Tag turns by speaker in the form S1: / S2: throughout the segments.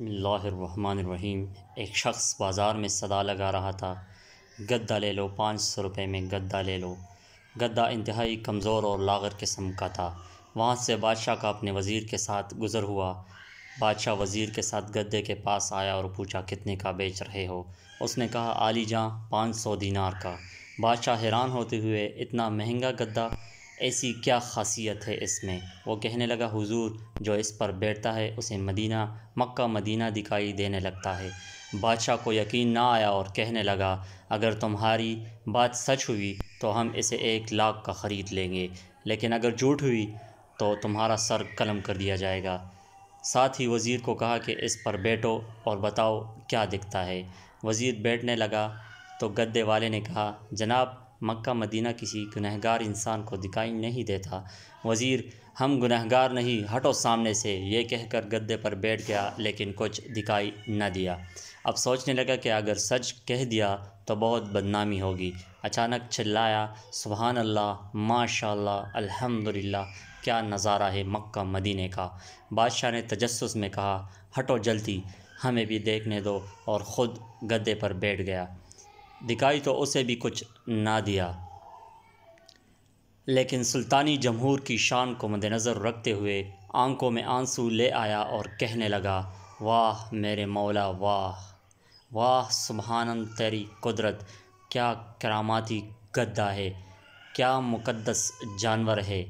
S1: बसमीम एक शख्स बाज़ार में सदा लगा रहा था गद्दा ले लो पाँच सौ रुपये में गद्दा ले लो गद्दा इंतहाई कमज़ोर और लागर किस्म का था वहाँ से बादशाह का अपने वज़ीर के साथ गुज़र हुआ बादशाह वज़ीर के साथ गद्दे के पास आया और पूछा कितने का बेच रहे हो उसने कहा आली जहाँ पाँच सौ दीनार का बादशाह हैरान होते हुए इतना महंगा गद्दा ऐसी क्या ख़ासियत है इसमें वो कहने लगा हुजूर जो इस पर बैठता है उसे मदीना मक्का मदीना दिखाई देने लगता है बादशाह को यकीन ना आया और कहने लगा अगर तुम्हारी बात सच हुई तो हम इसे एक लाख का ख़रीद लेंगे लेकिन अगर झूठ हुई तो तुम्हारा सर कलम कर दिया जाएगा साथ ही वज़ीर को कहा कि इस पर बैठो और बताओ क्या दिखता है वज़ीर बैठने लगा तो गद्दे वाले ने कहा जनाब मक्का मदीना किसी गुनहगार इंसान को दिखाई नहीं देता वज़ीर हम गुनहगार नहीं हटो सामने से ये कहकर गद्दे पर बैठ गया लेकिन कुछ दिखाई न दिया अब सोचने लगा कि अगर सच कह दिया तो बहुत बदनामी होगी अचानक चिल्लाया सुबहान अल्लाह माशा अल्हम्दुलिल्लाह क्या नज़ारा है मक्का मदीने का बादशाह ने तजस में कहा हटो जल्दी हमें भी देखने दो और ख़ुद गद्दे पर बैठ गया दिखाई तो उसे भी कुछ ना दिया लेकिन सुल्तानी जमहूर की शान को मद्दनज़र रखते हुए आंखों में आंसू ले आया और कहने लगा वाह मेरे मौला वाह वाह सुबहानन तेरी कुदरत क्या करामाती गद्दा है क्या मुकद्दस जानवर है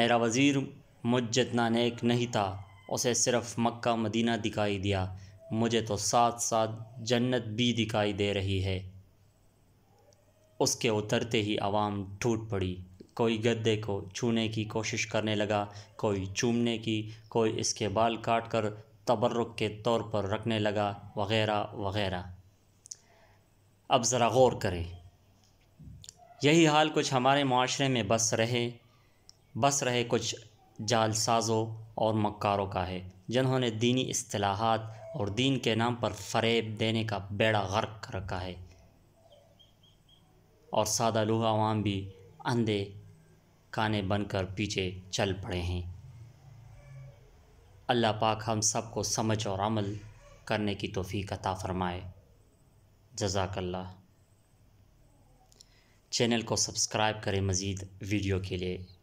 S1: मेरा वज़ीर मुझ जितना नेक नहीं था उसे सिर्फ़ मक्का मदीना दिखाई दिया मुझे तो साथ साथ जन्नत भी दिखाई दे रही है उसके उतरते ही आवाम टूट पड़ी कोई गद्दे को छूने की कोशिश करने लगा कोई चूमने की कोई इसके बाल काट कर तबर्रुक के तौर पर रखने लगा वगैरह वगैरह अब ज़रा गौर करें यही हाल कुछ हमारे माशरे में बस रहे बस रहे कुछ जालसाजों और मक्कारों का है जिन्होंने दीनी असलाहत और दीन के नाम पर फरेब देने का बेड़ा गर्क रखा है और सादा लोह आवाम भी अंधे काने बनकर पीछे चल पड़े हैं अल्लाह पाक हम सबको समझ और अमल करने की तोफ़ी अता फ़रमाए जजाकल्ला चैनल को सब्सक्राइब करें मज़ीद वीडियो के लिए